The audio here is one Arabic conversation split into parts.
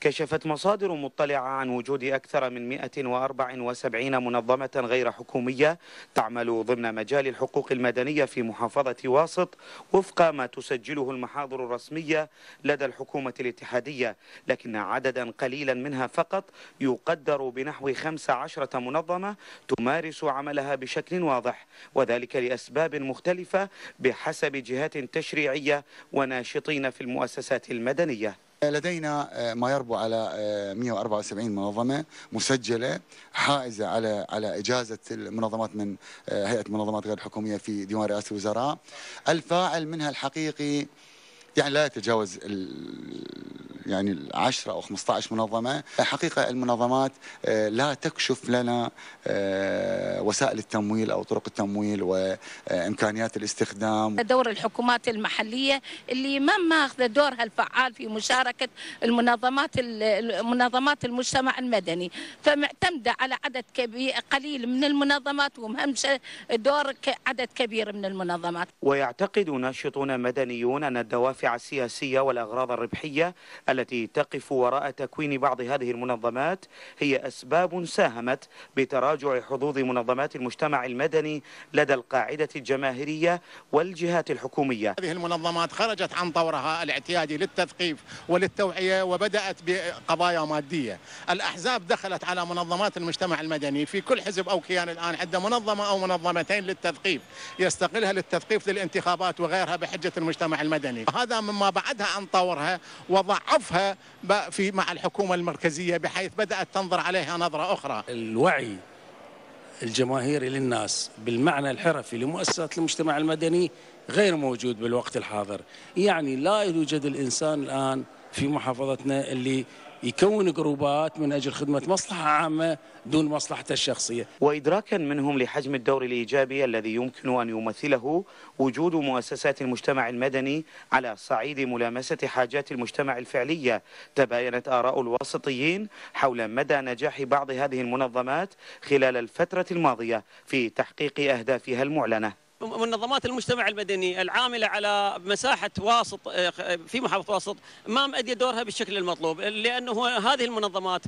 كشفت مصادر مطلعة عن وجود أكثر من 174 منظمة غير حكومية تعمل ضمن مجال الحقوق المدنية في محافظة واسط وفق ما تسجله المحاضر الرسمية لدى الحكومة الاتحادية لكن عددا قليلا منها فقط يقدر بنحو 15 منظمة تمارس عملها بشكل واضح وذلك لأسباب مختلفة بحسب جهات تشريعية وناشطين في المؤسسات المدنية لدينا آه، ما يربو على 174 آه، منظمه مسجله حائزه على على اجازه المنظمات من آه، هيئه المنظمات غير الحكوميه في ديوان رئاسه الوزراء الفاعل منها الحقيقي يعني لا يتجاوز يعني 10 أو 15 منظمة حقيقة المنظمات آه، لا تكشف لنا آه، وسائل التمويل أو طرق التمويل وإمكانيات الاستخدام دور الحكومات المحلية اللي ما ماخذة دورها الفعال في مشاركة المنظمات المنظمات المجتمع المدني فمعتمدة على عدد كبير قليل من المنظمات ومهمشة دور عدد كبير من المنظمات ويعتقد ناشطون مدنيون أن الدوافع السياسية والأغراض الربحية التي التي تقف وراء تكوين بعض هذه المنظمات هي أسباب ساهمت بتراجع حظوظ منظمات المجتمع المدني لدى القاعدة الجماهيرية والجهات الحكومية هذه المنظمات خرجت عن طورها الاعتيادي للتثقيف وللتوعية وبدأت بقضايا مادية الأحزاب دخلت على منظمات المجتمع المدني في كل حزب أو كيان الآن عنده منظمة أو منظمتين للتثقيف يستقلها للتثقيف للانتخابات وغيرها بحجة المجتمع المدني هذا مما بعدها عن طورها وضعف نشوفها في مع الحكومة المركزية بحيث بدأت تنظر عليها نظرة أخرى الوعي الجماهيري للناس بالمعنى الحرفي لمؤسسات المجتمع المدني غير موجود بالوقت الحاضر يعني لا يوجد الإنسان الآن في محافظتنا اللي يكون جروبات من أجل خدمة مصلحة عامة دون مصلحته الشخصية وإدراكا منهم لحجم الدور الإيجابي الذي يمكن أن يمثله وجود مؤسسات المجتمع المدني على صعيد ملامسة حاجات المجتمع الفعلية تباينت آراء الواسطيين حول مدى نجاح بعض هذه المنظمات خلال الفترة الماضية في تحقيق أهدافها المعلنة منظمات المجتمع المدني العامله على مساحه واسط آه، آه، في محافظه واسط ما مأديه دورها بالشكل المطلوب لانه هذه المنظمات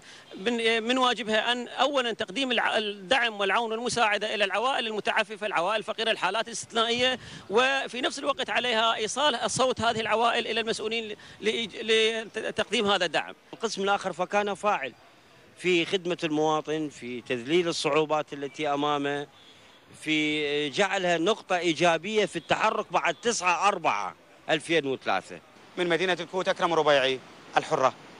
آه، من واجبها ان اولا تقديم الدعم والعون والمساعده الى العوائل المتعففه، العوائل الفقيره، الحالات الاستثنائيه وفي نفس الوقت عليها ايصال صوت هذه العوائل الى المسؤولين لتقديم هذا الدعم. القسم الاخر فكان فاعل في خدمه المواطن في تذليل الصعوبات التي امامه في جعلها نقطة إيجابية في التحرك بعد 9 4 2003 من مدينة الكويت أكرم ربيعي الحرة